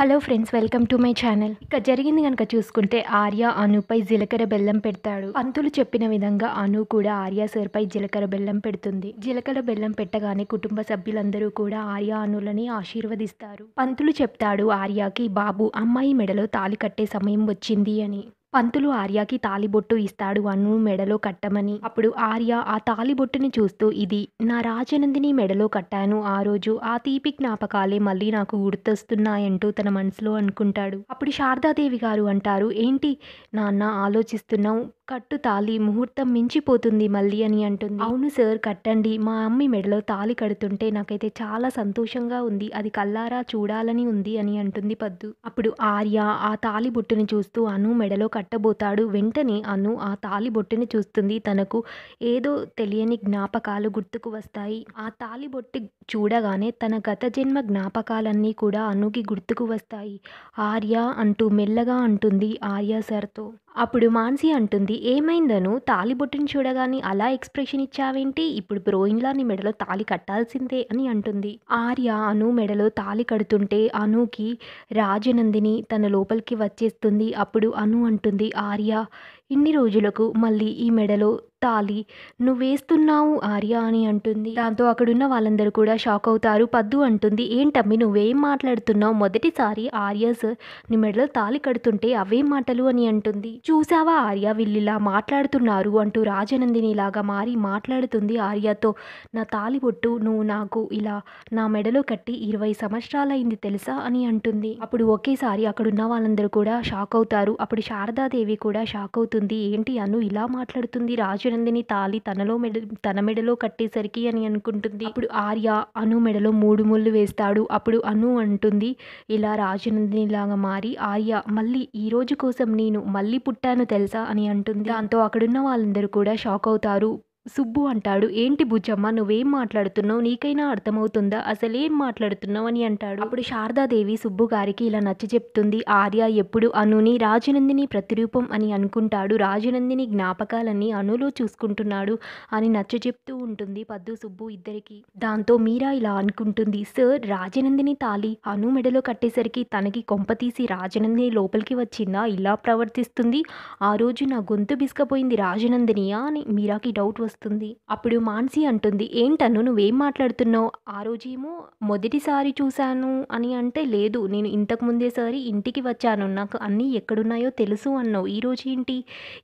hello friends welcome to my channel ఇక జరిగింది కనుక చూసుకుంటే ఆర్య అనుపై జీలకర్ర బెల్లం పెడతాడు అంతులు చెప్పిన విధంగా అను కూడా ఆర్య సర్పై జీలకర్ర బెల్లం పెడుతుంది జీలకర్ర బెల్లం పెట్టగానే కుటుంబ సభ్యులందరూ కూడా ఆర్య అనులని ఆశీర్వదిస్తారు పంతులు చెప్తాడు ఆర్యకి బాబు అమ్మాయి మెడలో తాలి కట్టే సమయం వచ్చింది అని పంతులు ఆర్యాకి తాలిబొట్టు ఇస్తాడు అను మెడలో కట్టమని అప్పుడు ఆర్య ఆ తాలిబొట్టుని చూస్తూ ఇది నా రాజనందిని మెడలో కట్టాను ఆ రోజు ఆ తీపి జ్ఞాపకాలే మళ్ళీ నాకు గుర్తొస్తున్నాయంటూ తన మనసులో అనుకుంటాడు అప్పుడు శారదాదేవి గారు అంటారు ఏంటి నాన్న ఆలోచిస్తున్నావు కట్టు తాలి ముహూర్తం మించిపోతుంది మళ్ళీ అని అంటుంది అవును సార్ కట్టండి మా అమ్మి మెడలో తాలి కడుతుంటే నాకైతే చాలా సంతోషంగా ఉంది అది కల్లారా చూడాలని ఉంది అని అంటుంది పద్దు అప్పుడు ఆర్య ఆ తాలి చూస్తూ అను మెడలో కట్టబోతాడు వెంటనే అను ఆ తాలి బొట్టుని చూస్తుంది తనకు ఏదో తెలియని జ్ఞాపకాలు గుర్తుకు వస్తాయి ఆ తాలి బొట్టు చూడగానే తన గత జన్మ జ్ఞాపకాలన్నీ కూడా అనుకి గుర్తుకు వస్తాయి ఆర్య అంటూ మెల్లగా అంటుంది ఆర్య సార్తో అప్పుడు మాన్సి అంటుంది ఏమైందను తాలిబొట్టుని చూడగానే అలా ఎక్స్ప్రెషన్ ఇచ్చావేంటి ఇప్పుడు బ్రోయిన్లా నీ మెడలో తాలి కట్టాల్సిందే అని అంటుంది ఆర్య అను మెడలో తాలి కడుతుంటే అనుకి రాజనందిని తన లోపలికి వచ్చేస్తుంది అప్పుడు అను అంటుంది ఉంటుంది ఆర్య ఇన్ని రోజులకు మళ్ళీ ఈ మెడలో తాలి నువ్వేస్తున్నావు ఆర్య అని అంటుంది దాంతో అక్కడున్న వాళ్ళందరూ కూడా షాక్ అవుతారు పద్దు అంటుంది ఏంటమ్మి నువ్వేం మాట్లాడుతున్నావు మొదటిసారి ఆర్యస్ నీ మెడలో తాలి కడుతుంటే అవే మాటలు అని అంటుంది చూసావా ఆర్య వీళ్ళిలా మాట్లాడుతున్నారు అంటూ రాజనందిని లాగా మారి మాట్లాడుతుంది ఆర్యతో నా తాలి బొట్టు నువ్వు నాకు ఇలా నా మెడలో కట్టి ఇరవై సంవత్సరాలైంది తెలుసా అని అంటుంది అప్పుడు ఒకేసారి అక్కడున్న వాళ్ళందరూ కూడా షాక్ అవుతారు అప్పుడు శారదాదేవి కూడా షాక్ అవుతుంది ఏంటి అను ఇలా మాట్లాడుతుంది రాజు దాక్షిణందిని తాలి తనలో మెడ తన మెడలో కట్టేసరికి అని అనుకుంటుంది అప్పుడు ఆర్య అను మెడలో మూడు ముళ్ళు వేస్తాడు అప్పుడు అను అంటుంది ఇలా రాజనందిని లాగా మారి ఆర్య మళ్ళీ ఈ రోజు కోసం నేను మళ్ళీ పుట్టాను తెలుసా అని అంటుంది దాంతో అక్కడున్న వాళ్ళందరూ కూడా షాక్ అవుతారు సుబ్బు అంటాడు ఏంటి బుజ్జమ్మ నువ్వేం మాట్లాడుతున్నావు నీకైనా అర్థమవుతుందా అసలేం మాట్లాడుతున్నావు అని అంటాడు అప్పుడు శారదాదేవి సుబ్బు గారికి ఇలా నచ్చ చెప్తుంది ఆర్య ఎప్పుడు అనుని రాజనందిని ప్రతిరూపం అని అనుకుంటాడు రాజనందిని జ్ఞాపకాలన్నీ అనులో చూసుకుంటున్నాడు అని నచ్చ చెప్తూ ఉంటుంది పద్దు సుబ్బు ఇద్దరికి దాంతో మీరా ఇలా అనుకుంటుంది సార్ రాజనందిని తాలి అను మెడలో కట్టేసరికి తనకి కొంప తీసి రాజనందిని లోపలికి వచ్చిందా ఇలా ప్రవర్తిస్తుంది ఆ రోజు నా గొంతు బిసుకపోయింది రాజనందినియా అని మీరాకి డౌట్ వస్తుంది అప్పుడు మాన్సీ అంటుంది ఏంటన్ను నువ్వేం మాట్లాడుతున్నావు ఆ రోజేమో మొదటిసారి చూశాను అని అంటే లేదు నేను ఇంతకు ముందేసారి ఇంటికి వచ్చాను నాకు అన్నీ ఎక్కడున్నాయో తెలుసు అన్నావు ఈ రోజు ఏంటి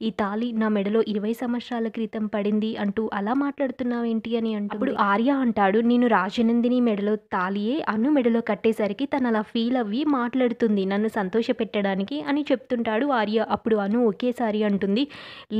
ఈ తాళి నా మెడలో ఇరవై సంవత్సరాల క్రితం పడింది అంటూ అలా మాట్లాడుతున్నావు ఏంటి అని అంటప్పుడు ఆర్య అంటాడు నేను రాజనందిని మెడలో తాలియే అను మెడలో కట్టేసరికి తను అలా ఫీల్ అవ్వి మాట్లాడుతుంది నన్ను సంతోష పెట్టడానికి అని చెప్తుంటాడు ఆర్య అప్పుడు అను ఒకేసారి అంటుంది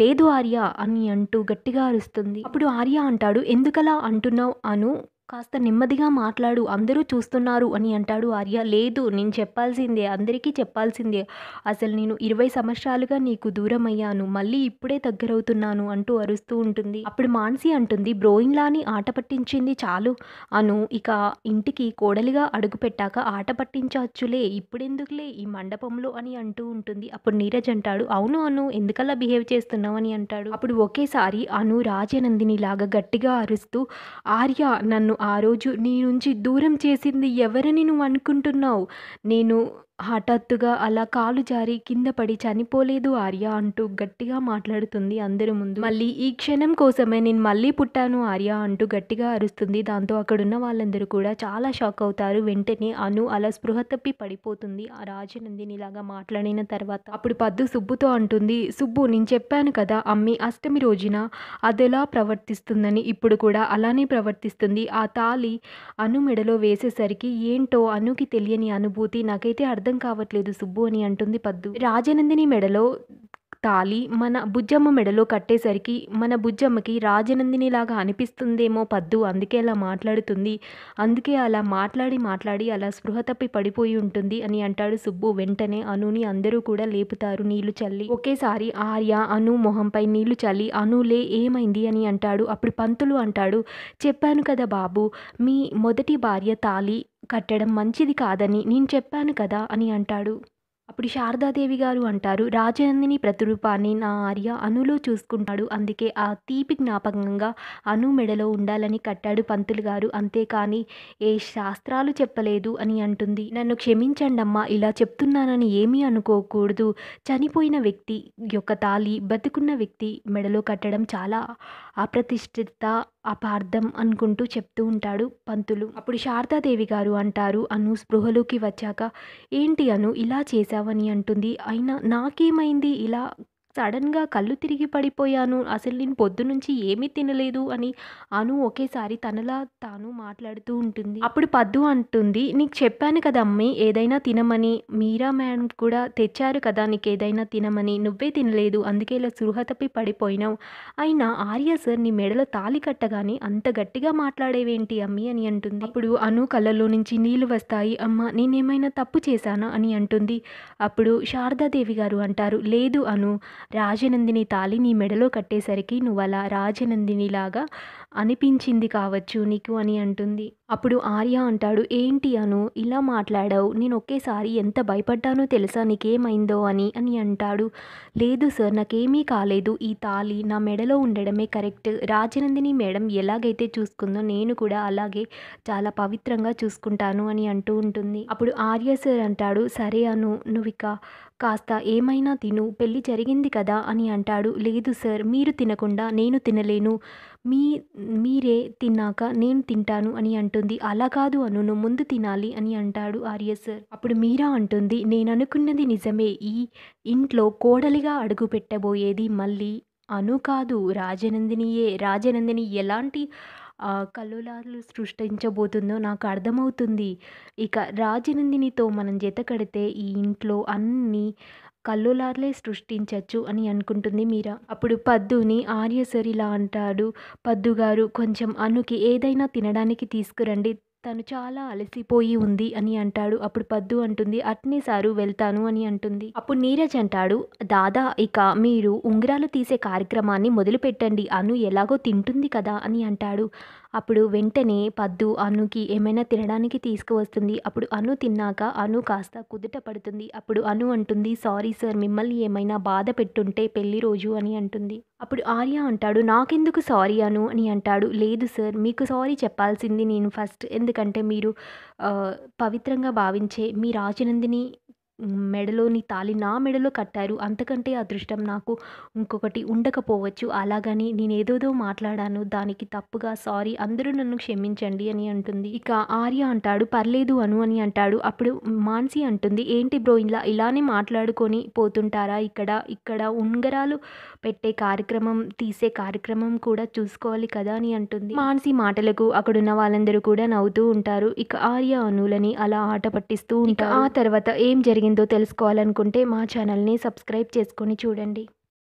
లేదు ఆర్య అని అంటూ గట్టిగా అరుస్తుంది చేస్తుంది అప్పుడు ఆర్య అంటాడు ఎందుకలా అంటున్నావు అను కాస్త నెమ్మదిగా మాట్లాడు అందరూ చూస్తున్నారు అని అంటాడు ఆర్య లేదు నేను చెప్పాల్సిందే అందరికీ చెప్పాల్సిందే అసలు నేను ఇరవై సంవత్సరాలుగా నీకు దూరం అయ్యాను మళ్ళీ ఇప్పుడే దగ్గరవుతున్నాను అంటూ అరుస్తూ ఉంటుంది అప్పుడు మాన్సి అంటుంది బ్రోయింగ్లాని ఆట పట్టించింది చాలు అను ఇక ఇంటికి కోడలిగా అడుగు పెట్టాక ఆట పట్టించవచ్చులే ఇప్పుడెందుకులే ఈ మండపంలో అని అంటూ ఉంటుంది అప్పుడు నీరజ్ అంటాడు అవును అను ఎందుకలా బిహేవ్ చేస్తున్నావు అని అంటాడు అప్పుడు ఒకేసారి అను రాజనందిని లాగా గట్టిగా అరుస్తూ ఆర్య నన్ను ఆ రోజు నీ నుంచి దూరం చేసింది ఎవరని నువ్వు అనుకుంటున్నావు నేను హఠాత్తుగా అలా కాలు జారి కింద పడి చనిపోలేదు ఆర్య అంటూ గట్టిగా మాట్లాడుతుంది అందరి ముందు మళ్ళీ ఈ క్షణం కోసమే నేను మళ్ళీ పుట్టాను ఆర్య అంటూ గట్టిగా అరుస్తుంది దాంతో అక్కడున్న వాళ్ళందరూ కూడా చాలా షాక్ అవుతారు వెంటనే అను అలా స్పృహ తప్పి పడిపోతుంది ఆ ఇలాగా మాట్లాడిన తర్వాత అప్పుడు పద్దు సుబ్బుతో అంటుంది సుబ్బు నేను చెప్పాను కదా అమ్మి అష్టమి రోజున అదెలా ప్రవర్తిస్తుందని ఇప్పుడు కూడా అలానే ప్రవర్తిస్తుంది ఆ తాలి అను మెడలో వేసేసరికి ఏంటో అనుకి తెలియని అనుభూతి నాకైతే అర్థం అర్థం కావట్లేదు సుబ్బు అని అంటుంది పద్దు రాజనందిని మెడలో తాలి మన బుజ్జమ్మ మెడలో కట్టేసరికి మన బుజ్జమ్మకి రాజనందినిలాగా అనిపిస్తుందేమో పద్దు అందుకే అలా మాట్లాడుతుంది అందుకే అలా మాట్లాడి మాట్లాడి అలా స్పృహ తప్పి పడిపోయి ఉంటుంది అని అంటాడు సుబ్బు వెంటనే అనుని అందరూ కూడా లేపుతారు నీళ్లు చల్లి ఒకేసారి ఆర్య అను మొహంపై నీళ్లు చల్లి అనులే ఏమైంది అని అంటాడు అప్పుడు పంతులు అంటాడు చెప్పాను కదా బాబు మీ మొదటి భార్య తాలి కట్టడం మంచిది కాదని నేను చెప్పాను కదా అని అంటాడు అప్పుడు శారదాదేవి గారు అంటారు రాజనందిని ప్రతిరూపాన్ని నా ఆర్య అనులో చూసుకుంటాడు అందుకే ఆ తీపి జ్ఞాపకంగా అను మెడలో ఉండాలని కట్టాడు పంతులు గారు అంతేకాని ఏ శాస్త్రాలు చెప్పలేదు అని అంటుంది నన్ను క్షమించండమ్మా ఇలా చెప్తున్నానని ఏమీ అనుకోకూడదు చనిపోయిన వ్యక్తి యొక్క తాళి బతుకున్న వ్యక్తి మెడలో కట్టడం చాలా అప్రతిష్ఠిత అపార్థం అనుకుంటూ చెప్తూ ఉంటాడు పంతులు అప్పుడు శారదాదేవి గారు అంటారు అను స్పృహలోకి వచ్చాక ఏంటి అను ఇలా చేశావని అంటుంది అయినా నాకేమైంది ఇలా సడన్గా కళ్ళు తిరిగి పడిపోయాను అసలు నేను పొద్దునుంచి ఏమీ తినలేదు అని అను ఒకేసారి తనలా తాను మాట్లాడుతూ ఉంటుంది అప్పుడు పద్దు అంటుంది నీకు చెప్పాను కదా అమ్మీ ఏదైనా తినమని మీరా మ్యాడమ్ కూడా తెచ్చారు కదా నీకు ఏదైనా తినమని నువ్వే తినలేదు అందుకే ఇలా సృహ తప్పి పడిపోయినావు అయినా ఆర్య సార్ నీ మెడలో తాలి కట్టగానే అంత గట్టిగా మాట్లాడేవేంటి అమ్మి అని అంటుంది అప్పుడు అను కళ్ళలో నుంచి నీళ్లు వస్తాయి అమ్మ నేనేమైనా తప్పు చేశానా అని అంటుంది అప్పుడు శారదాదేవి గారు అంటారు లేదు అను రాజనందిని తాళి నీ మెడలో కట్టేసరికి నువ్వు అలా రాజనందినిలాగా అనిపించింది కావచ్చు నీకు అని అంటుంది అప్పుడు ఆర్య అంటాడు ఏంటి అను ఇలా మాట్లాడావు నేను ఒకేసారి ఎంత భయపడ్డానో తెలుసా నీకేమైందో అని అని అంటాడు లేదు సార్ నాకేమీ కాలేదు ఈ తాళి నా మెడలో ఉండడమే కరెక్ట్ రాజనందిని మేడం ఎలాగైతే చూసుకుందో నేను కూడా అలాగే చాలా పవిత్రంగా చూసుకుంటాను అని అంటూ ఉంటుంది అప్పుడు ఆర్య సార్ అంటాడు సరే అను నువ్వు ఇక కాస్త ఏమైనా తిను పెళ్ళి జరిగింది కదా అని అంటాడు లేదు సార్ మీరు తినకుండా నేను తినలేను మీ మీరే తిన్నాక నేను తింటాను అని అంటుంది అలా కాదు అనును ముందు తినాలి అని అంటాడు ఆర్య సార్ అప్పుడు మీరా అంటుంది నేను అనుకున్నది నిజమే ఈ ఇంట్లో కోడలిగా అడుగు పెట్టబోయేది మళ్ళీ అను కాదు రాజనందినియే రాజనందిని ఎలాంటి కల్లోలాలు సృష్టించబోతుందో నాకు అర్థమవుతుంది ఇక రాజనందినితో మనం జత కడితే ఈ ఇంట్లో అన్ని కల్లులార్లే సృష్టించవచ్చు అని అనుకుంటుంది మీరా అప్పుడు పద్దుని ఆర్యసరిలా అంటాడు పద్దు గారు కొంచెం అనుకి ఏదైనా తినడానికి తీసుకురండి తను చాలా అలసిపోయి ఉంది అని అంటాడు అప్పుడు పద్దు అంటుంది అట్నే సారు వెళ్తాను అని అంటుంది అప్పుడు నీరజ్ అంటాడు దాదా ఇక మీరు ఉంగరాలు తీసే కార్యక్రమాన్ని మొదలుపెట్టండి అను ఎలాగో తింటుంది కదా అని అంటాడు అప్పుడు వెంటనే పద్దు అనుకి ఏమైనా తినడానికి తీసుకువస్తుంది అప్పుడు అను తిన్నాక అను కాస్త కుదుట పడుతుంది అప్పుడు అను అంటుంది సారీ సార్ మిమ్మల్ని ఏమైనా బాధ పెట్టుంటే పెళ్లి రోజు అని అంటుంది అప్పుడు ఆర్య అంటాడు నాకెందుకు సారీ అను అని అంటాడు లేదు సార్ మీకు సారీ చెప్పాల్సింది నేను ఫస్ట్ ఎందుకంటే మీరు పవిత్రంగా భావించే మీ రాజనందిని మెడలోని తాళి నా మెడలో కట్టారు అంతకంటే అదృష్టం నాకు ఇంకొకటి ఉండకపోవచ్చు అలాగని నేను ఏదోదో మాట్లాడాను దానికి తప్పుగా సారీ అందరూ నన్ను క్షమించండి అని అంటుంది ఇక ఆర్య అంటాడు పర్లేదు అను అని అంటాడు అప్పుడు మాన్సి అంటుంది ఏంటి బ్రో ఇలా ఇలానే మాట్లాడుకొని పోతుంటారా ఇక్కడ ఇక్కడ ఉంగరాలు పెట్టే కార్యక్రమం తీసే కార్యక్రమం కూడా చూసుకోవాలి కదా అని అంటుంది మాన్సి మాటలకు అక్కడున్న వాళ్ళందరూ కూడా నవ్వుతూ ఉంటారు ఇక ఆర్య అనులని అలా ఆట పట్టిస్తూ ఉంటారు ఆ తర్వాత ఏం జరిగింది జరిగిందో తెలుసుకోవాలనుకుంటే మా ఛానల్ని సబ్స్క్రైబ్ చేసుకొని చూడండి